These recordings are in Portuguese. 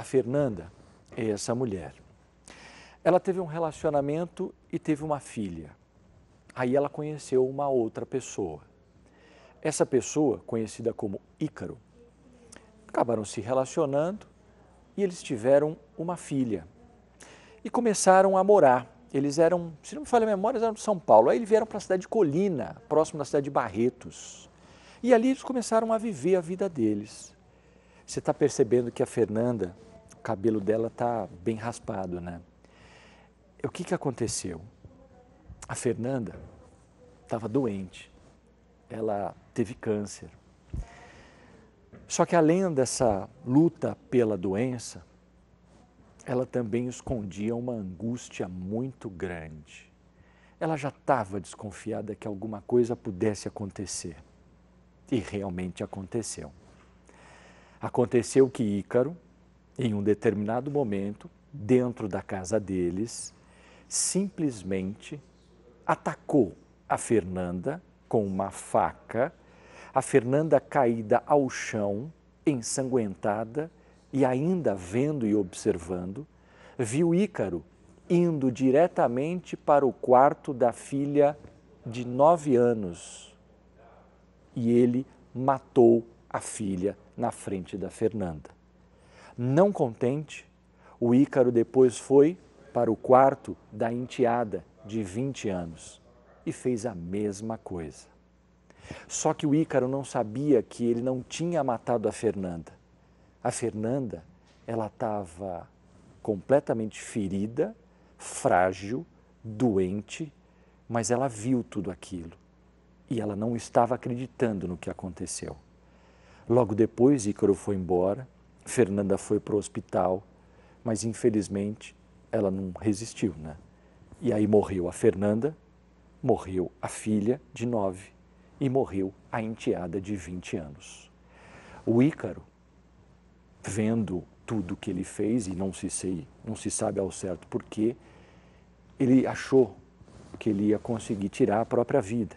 A Fernanda é essa mulher. Ela teve um relacionamento e teve uma filha. Aí ela conheceu uma outra pessoa. Essa pessoa, conhecida como Ícaro, acabaram se relacionando e eles tiveram uma filha. E começaram a morar. Eles eram, se não me falha a memória, eram de São Paulo. Aí eles vieram para a cidade de Colina, próximo da cidade de Barretos. E ali eles começaram a viver a vida deles. Você está percebendo que a Fernanda cabelo dela está bem raspado, né? O que, que aconteceu? A Fernanda estava doente, ela teve câncer. Só que além dessa luta pela doença, ela também escondia uma angústia muito grande. Ela já estava desconfiada que alguma coisa pudesse acontecer. E realmente aconteceu. Aconteceu que Ícaro, em um determinado momento, dentro da casa deles, simplesmente atacou a Fernanda com uma faca, a Fernanda caída ao chão, ensanguentada, e ainda vendo e observando, viu Ícaro indo diretamente para o quarto da filha de nove anos. E ele matou a filha na frente da Fernanda. Não contente, o Ícaro depois foi para o quarto da enteada de 20 anos e fez a mesma coisa. Só que o Ícaro não sabia que ele não tinha matado a Fernanda. A Fernanda, ela estava completamente ferida, frágil, doente, mas ela viu tudo aquilo e ela não estava acreditando no que aconteceu. Logo depois, Ícaro foi embora Fernanda foi para o hospital, mas infelizmente ela não resistiu, né? E aí morreu a Fernanda, morreu a filha de nove e morreu a enteada de 20 anos. O Ícaro, vendo tudo que ele fez e não se sei, não se sabe ao certo porquê, ele achou que ele ia conseguir tirar a própria vida.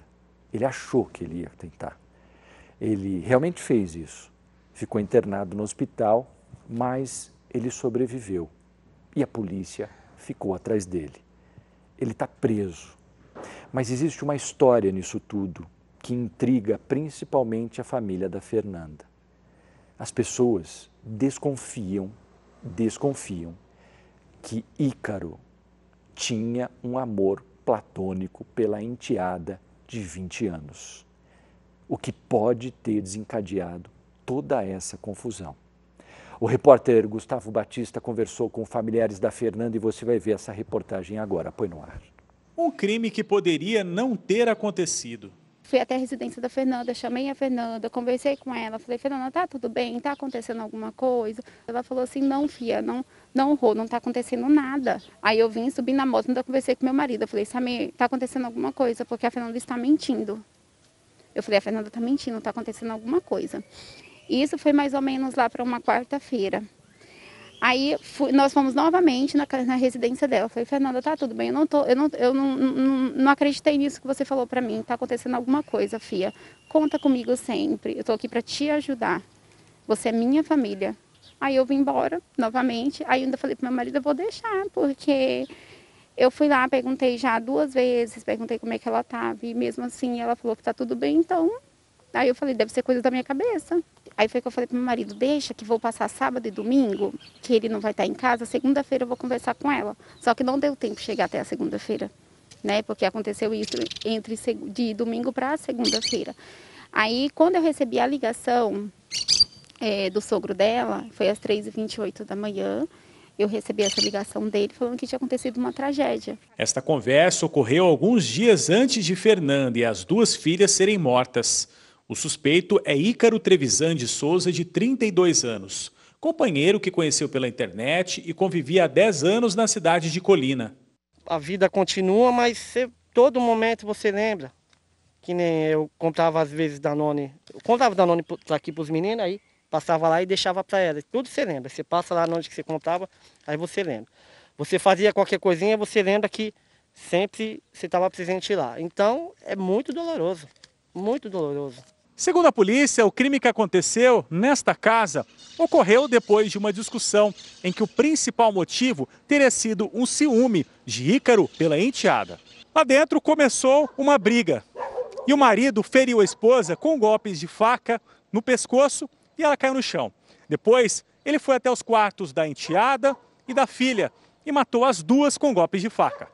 Ele achou que ele ia tentar. Ele realmente fez isso ficou internado no hospital, mas ele sobreviveu e a polícia ficou atrás dele. Ele está preso. Mas existe uma história nisso tudo que intriga principalmente a família da Fernanda. As pessoas desconfiam, desconfiam que Ícaro tinha um amor platônico pela enteada de 20 anos, o que pode ter desencadeado toda essa confusão. O repórter Gustavo Batista conversou com familiares da Fernanda e você vai ver essa reportagem agora. Põe no ar. Um crime que poderia não ter acontecido. Fui até a residência da Fernanda, chamei a Fernanda, conversei com ela, falei, Fernanda, tá tudo bem? Tá acontecendo alguma coisa? Ela falou assim, não, fia, não, não, Rô, não tá acontecendo nada. Aí eu vim, subi na moto, ainda conversei com meu marido, eu falei, Samir, tá acontecendo alguma coisa, porque a Fernanda está mentindo. Eu falei, a Fernanda tá mentindo, tá acontecendo alguma coisa. Isso foi mais ou menos lá para uma quarta-feira. Aí fui, nós fomos novamente na, na, residência dela. Falei, Fernanda, tá tudo bem. Eu não tô, eu não, eu não, não, não acreditei nisso que você falou para mim. Tá acontecendo alguma coisa, Fia. Conta comigo sempre. Eu estou aqui para te ajudar. Você é minha família. Aí eu vim embora novamente. Aí ainda falei para meu marido, eu vou deixar, porque eu fui lá, perguntei já duas vezes, perguntei como é que ela estava. E mesmo assim ela falou que tá tudo bem, então Aí eu falei, deve ser coisa da minha cabeça. Aí foi que eu falei pro meu marido, deixa que vou passar sábado e domingo, que ele não vai estar tá em casa, segunda-feira eu vou conversar com ela. Só que não deu tempo de chegar até a segunda-feira, né? Porque aconteceu isso entre de domingo para segunda-feira. Aí quando eu recebi a ligação é, do sogro dela, foi às 3h28 da manhã, eu recebi essa ligação dele falando que tinha acontecido uma tragédia. Esta conversa ocorreu alguns dias antes de Fernanda e as duas filhas serem mortas. O suspeito é Ícaro Trevisan de Souza, de 32 anos, companheiro que conheceu pela internet e convivia há 10 anos na cidade de Colina. A vida continua, mas você, todo momento você lembra. Que nem eu contava às vezes da Noni. Eu da Noni aqui para os meninos, aí passava lá e deixava para ela. Tudo você lembra. Você passa lá onde que você contava, aí você lembra. Você fazia qualquer coisinha, você lembra que sempre você estava presente lá. Então é muito doloroso muito doloroso. Segundo a polícia, o crime que aconteceu nesta casa ocorreu depois de uma discussão em que o principal motivo teria sido um ciúme de Ícaro pela enteada. Lá dentro começou uma briga e o marido feriu a esposa com golpes de faca no pescoço e ela caiu no chão. Depois, ele foi até os quartos da enteada e da filha e matou as duas com golpes de faca.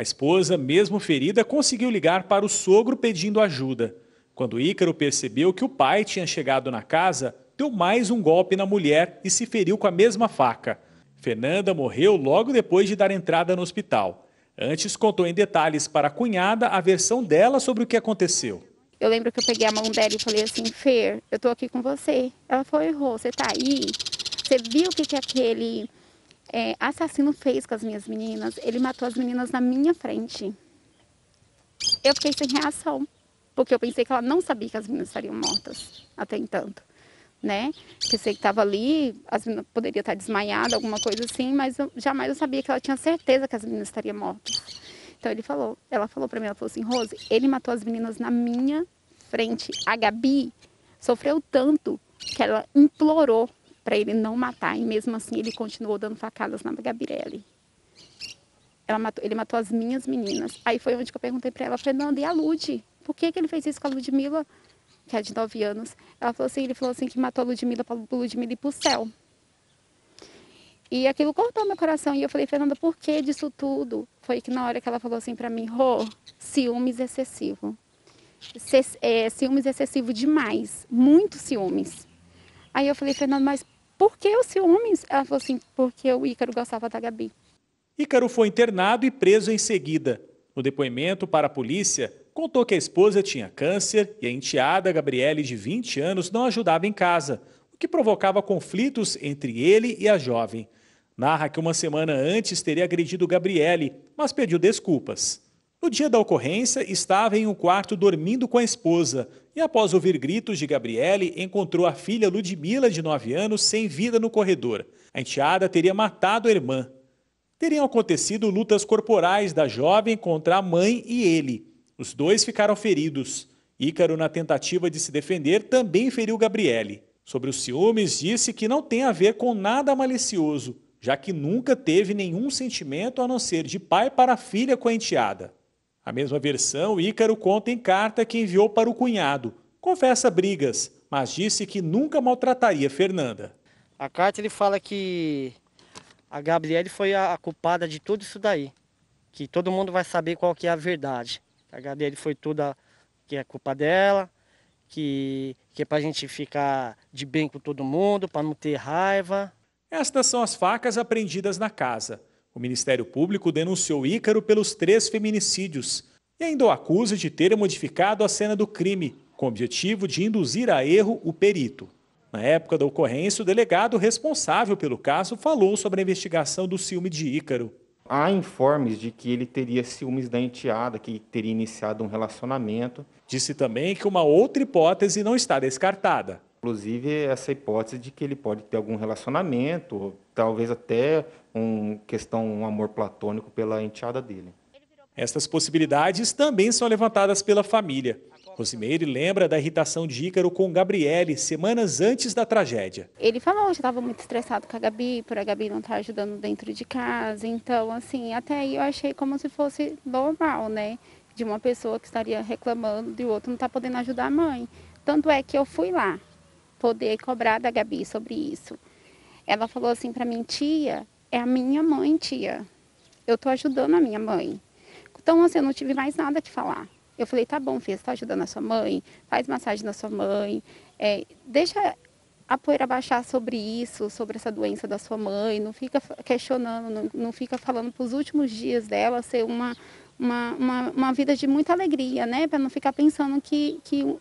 A esposa, mesmo ferida, conseguiu ligar para o sogro pedindo ajuda. Quando Ícaro percebeu que o pai tinha chegado na casa, deu mais um golpe na mulher e se feriu com a mesma faca. Fernanda morreu logo depois de dar entrada no hospital. Antes contou em detalhes para a cunhada a versão dela sobre o que aconteceu. Eu lembro que eu peguei a mão dela e falei assim, Fer, eu tô aqui com você. Ela falou, errou, você tá aí? Você viu o que, que aquele é, assassino fez com as minhas meninas. Ele matou as meninas na minha frente. Eu fiquei sem reação, porque eu pensei que ela não sabia que as meninas estariam mortas até então, né? Pensei que estava ali, as meninas poderia estar desmaiada, alguma coisa assim, mas eu, jamais eu sabia que ela tinha certeza que as meninas estariam mortas. Então ele falou, ela falou para mim, ela falou assim, Rose, ele matou as meninas na minha frente. A Gabi sofreu tanto que ela implorou para ele não matar. E mesmo assim ele continuou dando facadas na Gabriele. Matou, ele matou as minhas meninas. Aí foi onde eu perguntei para ela, Fernanda, e a Lude? Por que, que ele fez isso com a Ludmilla, que é de 9 anos? Ela falou assim, ele falou assim que matou a Ludmilla para o Ludmilla ir para o céu. E aquilo cortou meu coração. E eu falei, Fernanda, por que disso tudo? Foi que na hora que ela falou assim para mim, Rô, ciúmes excessivo. C é, ciúmes excessivo demais. muitos ciúmes. Aí eu falei, Fernando, mas por que os ciúmes? Ela falou assim, porque o Ícaro gostava da Gabi. Ícaro foi internado e preso em seguida. No depoimento para a polícia, contou que a esposa tinha câncer e a enteada Gabriele, de 20 anos, não ajudava em casa, o que provocava conflitos entre ele e a jovem. Narra que uma semana antes teria agredido Gabriele, mas pediu desculpas. No dia da ocorrência, estava em um quarto dormindo com a esposa e, após ouvir gritos de Gabriele, encontrou a filha Ludmila, de 9 anos, sem vida no corredor. A enteada teria matado a irmã. Teriam acontecido lutas corporais da jovem contra a mãe e ele. Os dois ficaram feridos. Ícaro, na tentativa de se defender, também feriu Gabriele. Sobre os ciúmes, disse que não tem a ver com nada malicioso, já que nunca teve nenhum sentimento a não ser de pai para filha com a enteada. A mesma versão, Ícaro conta em carta que enviou para o cunhado. Confessa brigas, mas disse que nunca maltrataria Fernanda. A carta ele fala que a Gabriele foi a culpada de tudo isso daí. Que todo mundo vai saber qual que é a verdade. A Gabriele foi toda que é culpa dela, que, que é a gente ficar de bem com todo mundo, para não ter raiva. Estas são as facas apreendidas na casa. O Ministério Público denunciou Ícaro pelos três feminicídios e ainda o acusa de ter modificado a cena do crime, com o objetivo de induzir a erro o perito. Na época da ocorrência, o delegado responsável pelo caso falou sobre a investigação do ciúme de Ícaro. Há informes de que ele teria ciúmes da enteada, que teria iniciado um relacionamento. Disse também que uma outra hipótese não está descartada. Inclusive, essa hipótese de que ele pode ter algum relacionamento, talvez até um questão um amor platônico pela enteada dele. Estas possibilidades também são levantadas pela família. Rosimeire lembra da irritação de Ícaro com Gabriele semanas antes da tragédia. Ele falou que estava muito estressado com a Gabi, por a Gabi não estar tá ajudando dentro de casa. Então, assim, até aí eu achei como se fosse normal, né? De uma pessoa que estaria reclamando de outro não estar tá podendo ajudar a mãe. Tanto é que eu fui lá poder cobrar da Gabi sobre isso. Ela falou assim para mim, tia, é a minha mãe, tia. Eu tô ajudando a minha mãe. Então, assim, eu não tive mais nada que falar. Eu falei, tá bom, filha, você tá ajudando a sua mãe, faz massagem na sua mãe, é, deixa a poeira baixar sobre isso, sobre essa doença da sua mãe, não fica questionando, não, não fica falando para os últimos dias dela ser uma, uma, uma, uma, vida de muita alegria, né? Para não ficar pensando que, que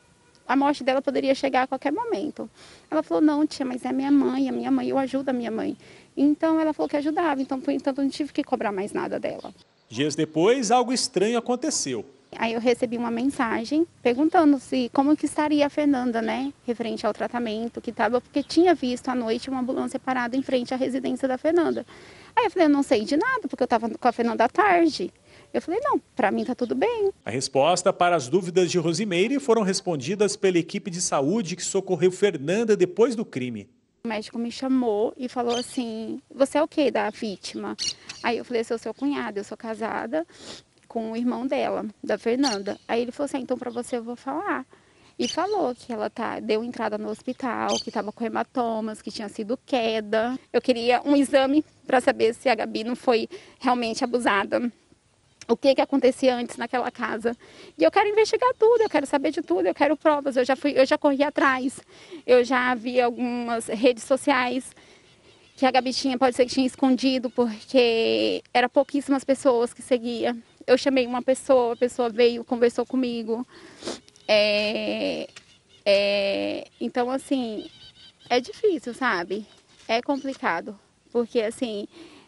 a morte dela poderia chegar a qualquer momento. Ela falou: Não, tia, mas é minha mãe, a é minha mãe, eu ajudo a minha mãe. Então ela falou que ajudava, então, por enquanto não tive que cobrar mais nada dela. Dias depois, algo estranho aconteceu. Aí eu recebi uma mensagem perguntando se como que estaria a Fernanda, né, referente ao tratamento que estava, porque tinha visto à noite uma ambulância parada em frente à residência da Fernanda. Aí eu falei, eu não sei de nada, porque eu estava com a Fernanda à tarde. Eu falei, não, para mim tá tudo bem. A resposta para as dúvidas de Rosimeire foram respondidas pela equipe de saúde que socorreu Fernanda depois do crime. O médico me chamou e falou assim: Você é o que da vítima? Aí eu falei: Sou seu cunhado, eu sou casada com o irmão dela, da Fernanda. Aí ele falou assim: ah, Então, para você eu vou falar. E falou que ela tá, deu entrada no hospital, que estava com hematomas, que tinha sido queda. Eu queria um exame para saber se a Gabi não foi realmente abusada o que, que acontecia antes naquela casa. E eu quero investigar tudo, eu quero saber de tudo, eu quero provas, eu já fui, eu já corri atrás, eu já vi algumas redes sociais que a gabitinha pode ser que tinha escondido, porque era pouquíssimas pessoas que seguia. Eu chamei uma pessoa, a pessoa veio, conversou comigo. É, é, então, assim, é difícil, sabe? É complicado, porque, assim,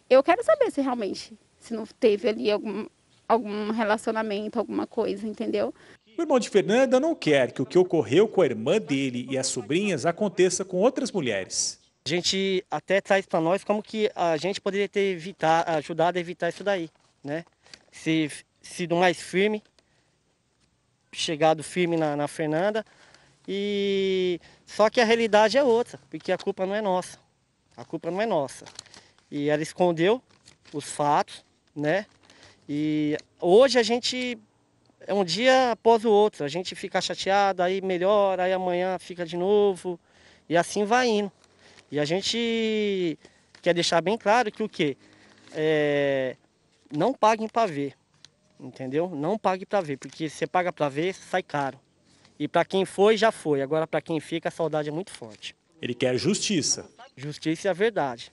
eu quero saber se realmente, se não teve ali algum, algum relacionamento, alguma coisa, entendeu? O irmão de Fernanda não quer que o que ocorreu com a irmã dele e as sobrinhas aconteça com outras mulheres. A gente até traz para nós como que a gente poderia ter evitado ajudado a evitar isso daí, né? Se sido mais firme, chegado firme na, na Fernanda. E só que a realidade é outra, porque a culpa não é nossa. A culpa não é nossa. E ela escondeu os fatos, né? E hoje a gente é um dia após o outro, a gente fica chateado, aí melhora, aí amanhã fica de novo e assim vai indo. E a gente quer deixar bem claro que o quê? É, não paguem para ver, entendeu? Não pague para ver, porque você paga para ver, sai caro. E para quem foi, já foi. Agora para quem fica, a saudade é muito forte. Ele quer justiça. Justiça e é a verdade.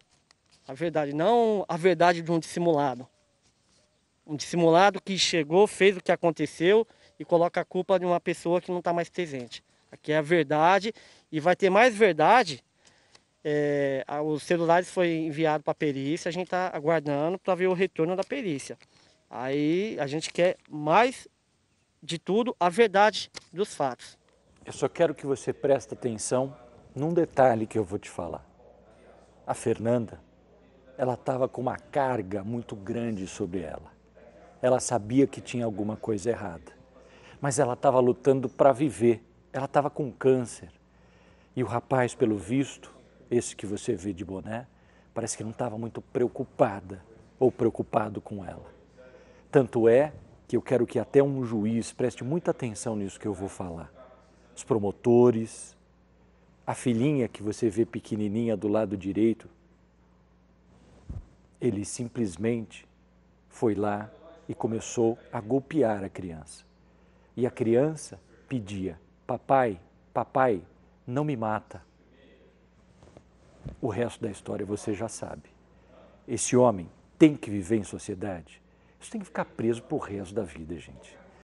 A verdade, não a verdade de um dissimulado um dissimulado que chegou, fez o que aconteceu e coloca a culpa de uma pessoa que não está mais presente. Aqui é a verdade e vai ter mais verdade. É, os celulares foi enviado para a perícia, a gente está aguardando para ver o retorno da perícia. Aí a gente quer mais de tudo a verdade dos fatos. Eu só quero que você preste atenção num detalhe que eu vou te falar. A Fernanda, ela estava com uma carga muito grande sobre ela ela sabia que tinha alguma coisa errada, mas ela estava lutando para viver. Ela estava com câncer. E o rapaz, pelo visto, esse que você vê de boné, parece que não estava muito preocupada ou preocupado com ela. Tanto é que eu quero que até um juiz preste muita atenção nisso que eu vou falar. Os promotores, a filhinha que você vê pequenininha do lado direito, ele simplesmente foi lá e começou a golpear a criança. E a criança pedia: Papai, papai, não me mata. O resto da história você já sabe. Esse homem tem que viver em sociedade. Isso tem que ficar preso pro resto da vida, gente.